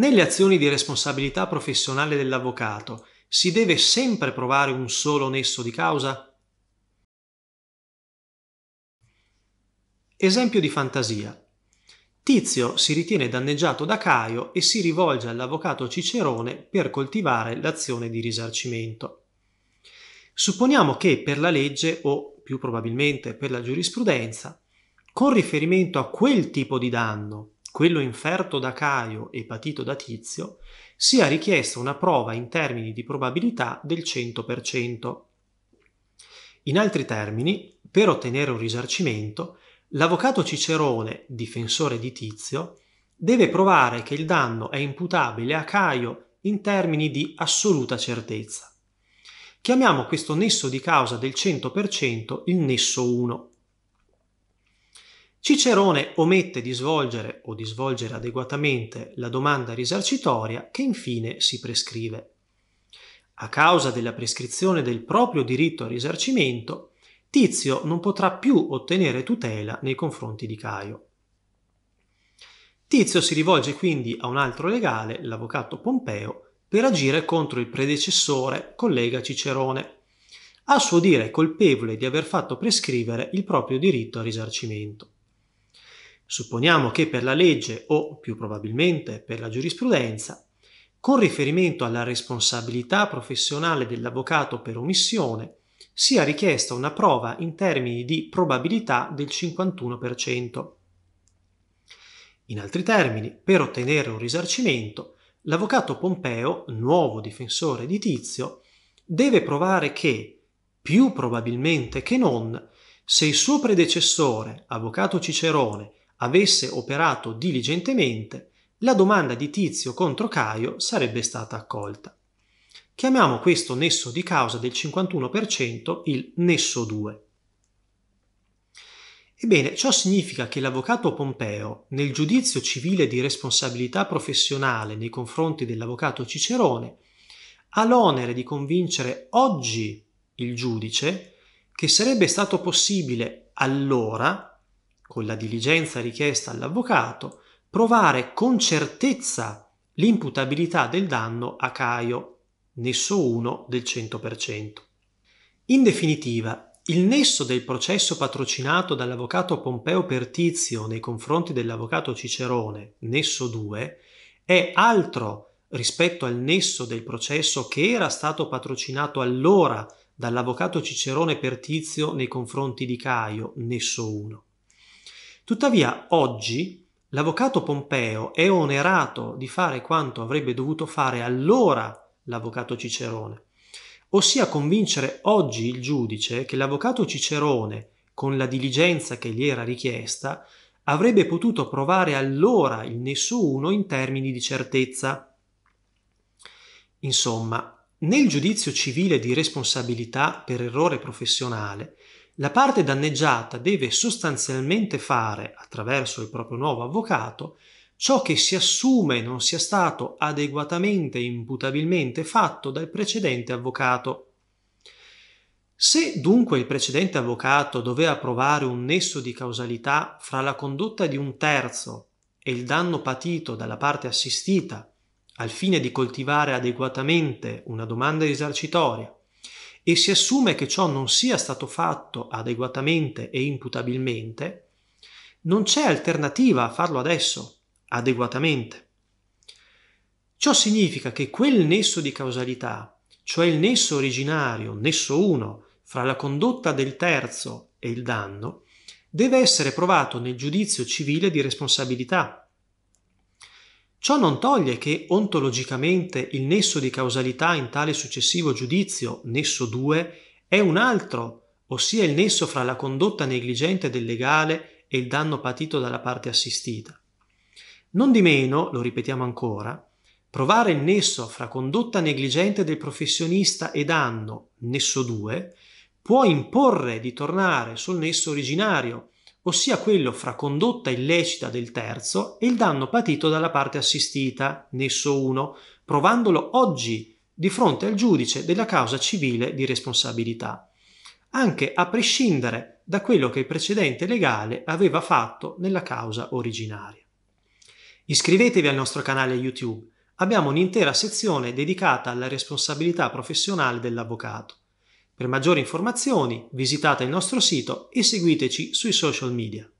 Nelle azioni di responsabilità professionale dell'avvocato si deve sempre provare un solo nesso di causa? Esempio di fantasia. Tizio si ritiene danneggiato da Caio e si rivolge all'avvocato Cicerone per coltivare l'azione di risarcimento. Supponiamo che per la legge o più probabilmente per la giurisprudenza, con riferimento a quel tipo di danno quello inferto da Caio e patito da Tizio, sia richiesta una prova in termini di probabilità del 100%. In altri termini, per ottenere un risarcimento, l'avvocato Cicerone, difensore di Tizio, deve provare che il danno è imputabile a Caio in termini di assoluta certezza. Chiamiamo questo nesso di causa del 100% il nesso 1. Cicerone omette di svolgere o di svolgere adeguatamente la domanda risarcitoria che infine si prescrive. A causa della prescrizione del proprio diritto al risarcimento, Tizio non potrà più ottenere tutela nei confronti di Caio. Tizio si rivolge quindi a un altro legale, l'avvocato Pompeo, per agire contro il predecessore, collega Cicerone, a suo dire colpevole di aver fatto prescrivere il proprio diritto al risarcimento. Supponiamo che per la legge o più probabilmente per la giurisprudenza, con riferimento alla responsabilità professionale dell'avvocato per omissione, sia richiesta una prova in termini di probabilità del 51%. In altri termini, per ottenere un risarcimento, l'avvocato Pompeo, nuovo difensore di Tizio, deve provare che, più probabilmente che non, se il suo predecessore, avvocato Cicerone, avesse operato diligentemente, la domanda di Tizio contro Caio sarebbe stata accolta. Chiamiamo questo nesso di causa del 51% il nesso 2. Ebbene, ciò significa che l'avvocato Pompeo, nel giudizio civile di responsabilità professionale nei confronti dell'avvocato Cicerone, ha l'onere di convincere oggi il giudice che sarebbe stato possibile allora con la diligenza richiesta all'avvocato, provare con certezza l'imputabilità del danno a Caio, nesso 1 del 100%. In definitiva, il nesso del processo patrocinato dall'avvocato Pompeo Pertizio nei confronti dell'avvocato Cicerone, nesso 2, è altro rispetto al nesso del processo che era stato patrocinato allora dall'avvocato Cicerone Pertizio nei confronti di Caio, nesso 1. Tuttavia oggi l'avvocato Pompeo è onerato di fare quanto avrebbe dovuto fare allora l'avvocato Cicerone, ossia convincere oggi il giudice che l'avvocato Cicerone, con la diligenza che gli era richiesta, avrebbe potuto provare allora il nessuno in termini di certezza. Insomma, nel giudizio civile di responsabilità per errore professionale, la parte danneggiata deve sostanzialmente fare, attraverso il proprio nuovo avvocato, ciò che si assume non sia stato adeguatamente e imputabilmente fatto dal precedente avvocato. Se dunque il precedente avvocato doveva provare un nesso di causalità fra la condotta di un terzo e il danno patito dalla parte assistita, al fine di coltivare adeguatamente una domanda risarcitoria, e si assume che ciò non sia stato fatto adeguatamente e imputabilmente, non c'è alternativa a farlo adesso, adeguatamente. Ciò significa che quel nesso di causalità, cioè il nesso originario, nesso uno, fra la condotta del terzo e il danno, deve essere provato nel giudizio civile di responsabilità, Ciò non toglie che ontologicamente il nesso di causalità in tale successivo giudizio, nesso 2, è un altro, ossia il nesso fra la condotta negligente del legale e il danno patito dalla parte assistita. Non di meno, lo ripetiamo ancora, provare il nesso fra condotta negligente del professionista e danno, nesso 2, può imporre di tornare sul nesso originario, ossia quello fra condotta illecita del terzo e il danno patito dalla parte assistita, nesso 1, provandolo oggi di fronte al giudice della causa civile di responsabilità, anche a prescindere da quello che il precedente legale aveva fatto nella causa originaria. Iscrivetevi al nostro canale YouTube, abbiamo un'intera sezione dedicata alla responsabilità professionale dell'avvocato per maggiori informazioni visitate il nostro sito e seguiteci sui social media.